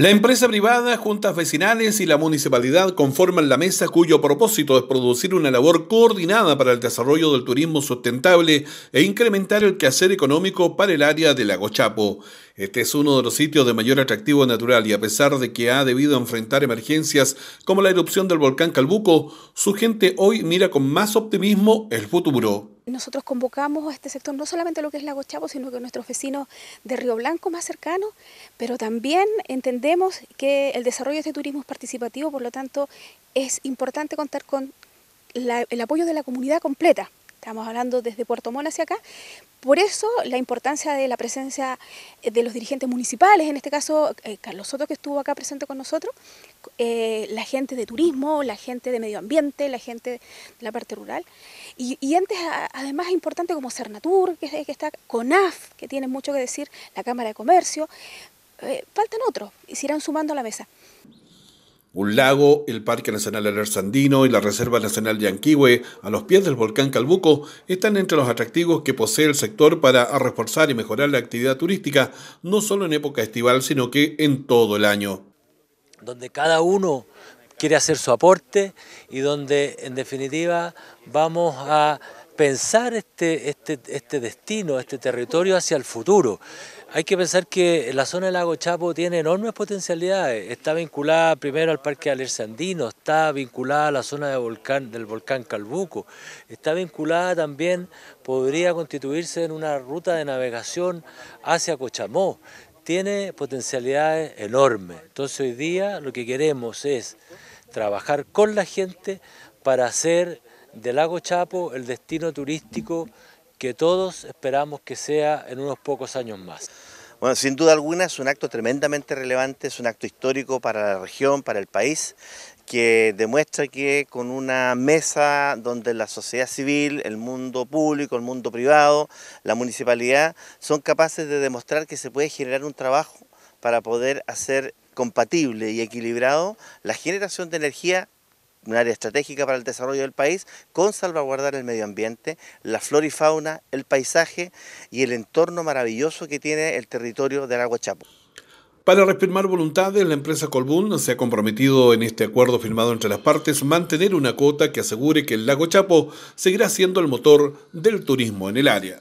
La empresa privada, juntas vecinales y la municipalidad conforman la mesa cuyo propósito es producir una labor coordinada para el desarrollo del turismo sustentable e incrementar el quehacer económico para el área del lago Chapo. Este es uno de los sitios de mayor atractivo natural y a pesar de que ha debido enfrentar emergencias como la erupción del volcán Calbuco, su gente hoy mira con más optimismo el futuro nosotros convocamos a este sector, no solamente lo que es Lago Chavo, sino que nuestros vecinos de Río Blanco más cercanos, pero también entendemos que el desarrollo de este turismo es participativo, por lo tanto es importante contar con el apoyo de la comunidad completa. Estamos hablando desde Puerto Montt hacia acá. Por eso la importancia de la presencia eh, de los dirigentes municipales, en este caso eh, Carlos Soto que estuvo acá presente con nosotros, eh, la gente de turismo, la gente de medio ambiente, la gente de la parte rural. Y, y además importante como Cernatur, que, que está, CONAF, que tiene mucho que decir, la Cámara de Comercio. faltan otros y se irán sumando a la mesa. Un lago, el Parque Nacional Alersandino Sandino y la Reserva Nacional de Anquihue, a los pies del volcán Calbuco, están entre los atractivos que posee el sector para reforzar y mejorar la actividad turística, no solo en época estival, sino que en todo el año. Donde cada uno quiere hacer su aporte y donde en definitiva vamos a pensar este, este, este, destino, este territorio hacia el futuro. Hay que pensar que la zona del lago Chapo tiene enormes potencialidades. Está vinculada primero al Parque Alerce está vinculada a la zona del volcán Calbuco, está vinculada también, podría constituirse en una ruta de navegación hacia Cochamó. Tiene potencialidades enormes. Entonces hoy día lo que queremos es trabajar con la gente para hacer del lago Chapo el destino turístico que todos esperamos que sea en unos pocos años más. Bueno, sin duda alguna es un acto tremendamente relevante, es un acto histórico para la región, para el país, que demuestra que con una mesa donde la sociedad civil, el mundo público, el mundo privado, la municipalidad, son capaces de demostrar que se puede generar un trabajo para poder hacer compatible y equilibrado la generación de energía un área estratégica para el desarrollo del país, con salvaguardar el medio ambiente, la flora y fauna, el paisaje y el entorno maravilloso que tiene el territorio del Lago Chapo. Para reafirmar voluntades, la empresa Colbún se ha comprometido en este acuerdo firmado entre las partes mantener una cuota que asegure que el lago Chapo seguirá siendo el motor del turismo en el área.